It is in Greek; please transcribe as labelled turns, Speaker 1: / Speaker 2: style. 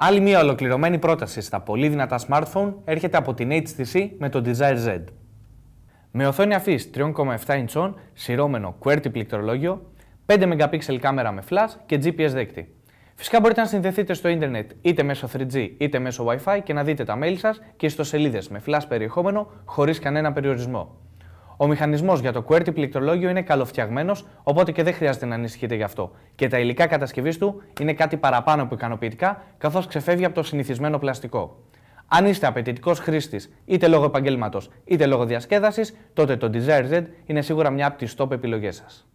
Speaker 1: Άλλη μια ολοκληρωμένη πρόταση στα πολύ δυνατά smartphone έρχεται από την HTC με το Desire Z. Με οθόνη αφής 3,7 ιντσών, σειρώμενο QWERTY πληκτρολόγιο, 5 MP κάμερα με flash και GPS δέκτη. Φυσικά μπορείτε να συνδεθείτε στο ίντερνετ είτε μέσω 3G είτε μέσω Wi-Fi και να δείτε τα mail σας και σελίδες με flash περιεχόμενο χωρίς κανένα περιορισμό. Ο μηχανισμός για το QWERTY πληκτρολόγιο είναι καλοφτιαγμένος, οπότε και δεν χρειάζεται να ανησυχείτε γι' αυτό. Και τα υλικά κατασκευής του είναι κάτι παραπάνω από ικανοποιητικά, καθώς ξεφεύγει από το συνηθισμένο πλαστικό. Αν είστε απαιτητικός χρήστης, είτε λόγω επαγγέλματος είτε λόγω διασκέδασης, τότε το Desire Z είναι σίγουρα μια από τις top επιλογές σας.